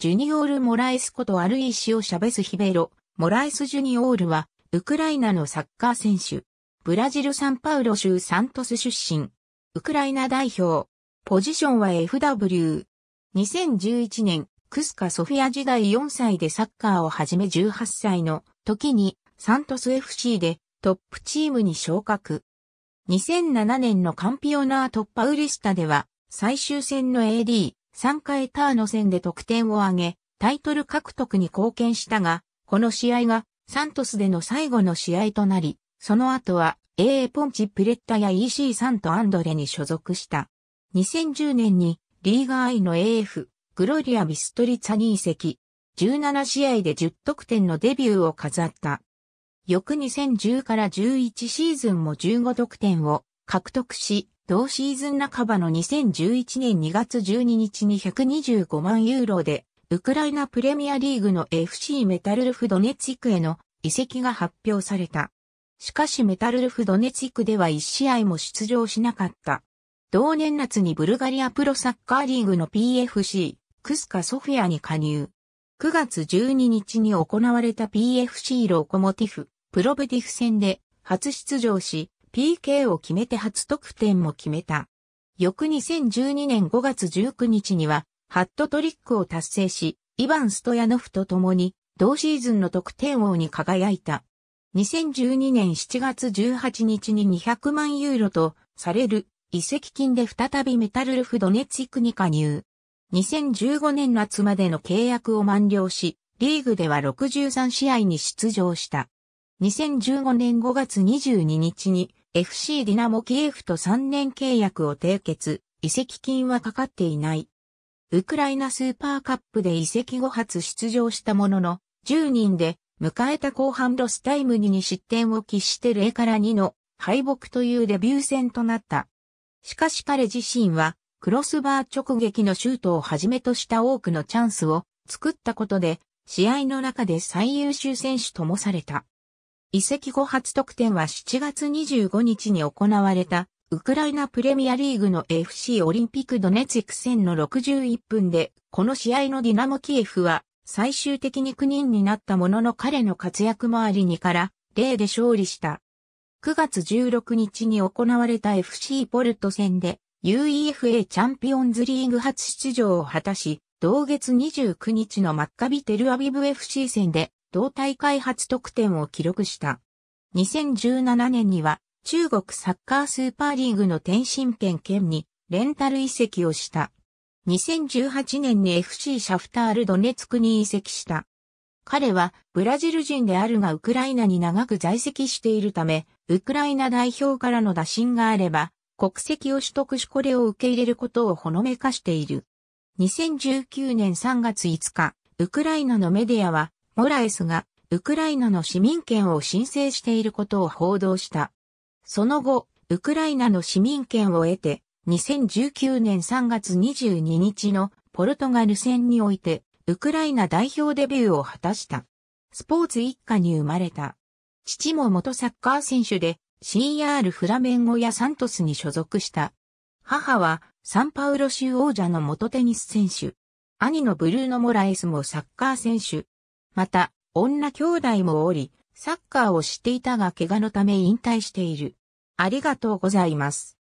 ジュニオール・モラエスことアルイシオ・シャベス・ヒベロ、モラエス・ジュニオールは、ウクライナのサッカー選手、ブラジル・サンパウロ州サントス出身、ウクライナ代表、ポジションは FW。2011年、クスカ・ソフィア時代4歳でサッカーを始め18歳の時に、サントス FC でトップチームに昇格。2007年のカンピオナート・パウリスタでは、最終戦の AD、3回ターの戦で得点を挙げ、タイトル獲得に貢献したが、この試合がサントスでの最後の試合となり、その後は AA ポンチプレッタや EC サントアンドレに所属した。2010年にリーガ I の AF グロリア・ビストリツァに移籍。17試合で10得点のデビューを飾った。翌2010から11シーズンも15得点を獲得し、同シーズン半ばの2011年2月12日に125万ユーロで、ウクライナプレミアリーグの FC メタルルフドネツィクへの移籍が発表された。しかしメタルルフドネツィクでは1試合も出場しなかった。同年夏にブルガリアプロサッカーリーグの PFC、クスカソフィアに加入。9月12日に行われた PFC ロコモティフ、プロブティフ戦で初出場し、PK を決めて初得点も決めた。翌2012年5月19日には、ハットトリックを達成し、イバン・ストヤノフと共に、同シーズンの得点王に輝いた。2012年7月18日に200万ユーロとされる移籍金で再びメタルルフドネツィクに加入。2015年夏までの契約を満了し、リーグでは63試合に出場した。2015年5月22日に FC ディナモキエフと3年契約を締結、移籍金はかかっていない。ウクライナスーパーカップで移籍後初出場したものの、10人で迎えた後半ロスタイムに2失点を喫して0から2の敗北というデビュー戦となった。しかし彼自身は、クロスバー直撃のシュートをはじめとした多くのチャンスを作ったことで、試合の中で最優秀選手ともされた。移籍後初得点は7月25日に行われた、ウクライナプレミアリーグの FC オリンピックドネツィク戦の61分で、この試合のディナモキエフは、最終的に9人になったものの彼の活躍もありにから例で勝利した。9月16日に行われた FC ポルト戦で UEFA チャンピオンズリーグ初出場を果たし、同月29日のマッカビテルアビブ FC 戦で同体開発得点を記録した。2017年には中国サッカースーパーリーグの天津県兼にレンタル移籍をした。2018年に FC シャフタールドネツクに移籍した。彼はブラジル人であるがウクライナに長く在籍しているため、ウクライナ代表からの打診があれば、国籍を取得しこれを受け入れることをほのめかしている。2019年3月5日、ウクライナのメディアはモラエスがウクライナの市民権を申請していることを報道した。その後、ウクライナの市民権を得て、2019年3月22日のポルトガル戦において、ウクライナ代表デビューを果たした。スポーツ一家に生まれた。父も元サッカー選手で、CR フラメンゴやサントスに所属した。母はサンパウロ州王者の元テニス選手。兄のブルーノ・モラエスもサッカー選手。また、女兄弟もおり、サッカーをしていたが怪我のため引退している。ありがとうございます。